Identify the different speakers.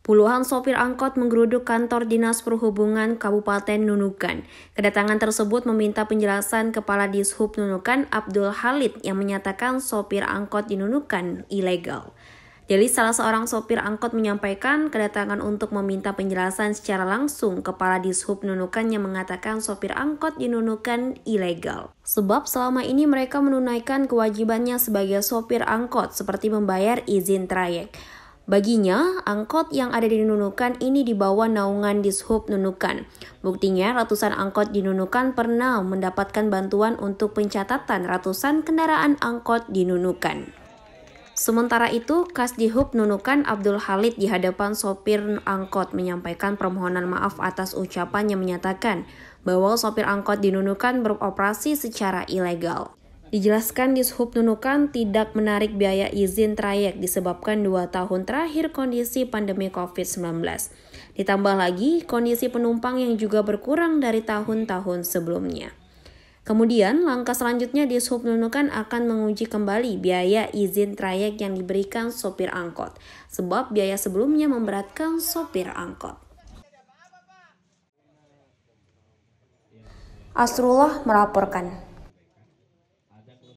Speaker 1: Puluhan sopir angkot menggeruduk kantor Dinas Perhubungan Kabupaten Nunukan. Kedatangan tersebut meminta penjelasan Kepala Dishub Nunukan Abdul Halid yang menyatakan sopir angkot di Nunukan ilegal. Jadi salah seorang sopir angkot menyampaikan kedatangan untuk meminta penjelasan secara langsung kepala dishub Nunukan yang mengatakan sopir angkot di Nunukan ilegal. Sebab selama ini mereka menunaikan kewajibannya sebagai sopir angkot seperti membayar izin trayek. Baginya, angkot yang ada di Nunukan ini di bawah naungan Dishub Nunukan. Buktinya, ratusan angkot di Nunukan pernah mendapatkan bantuan untuk pencatatan ratusan kendaraan angkot di Nunukan. Sementara itu, Kas Dihub Nunukan Abdul Halid di hadapan sopir angkot menyampaikan permohonan maaf atas ucapannya menyatakan bahwa sopir angkot di Nunukan beroperasi secara ilegal. Dijelaskan di Sub Nunukan tidak menarik biaya izin trayek disebabkan dua tahun terakhir kondisi pandemi COVID-19. Ditambah lagi kondisi penumpang yang juga berkurang dari tahun-tahun sebelumnya. Kemudian, langkah selanjutnya di Sub Nunukan akan menguji kembali biaya izin trayek yang diberikan sopir angkot, sebab biaya sebelumnya memberatkan sopir angkot. Asrullah melaporkan.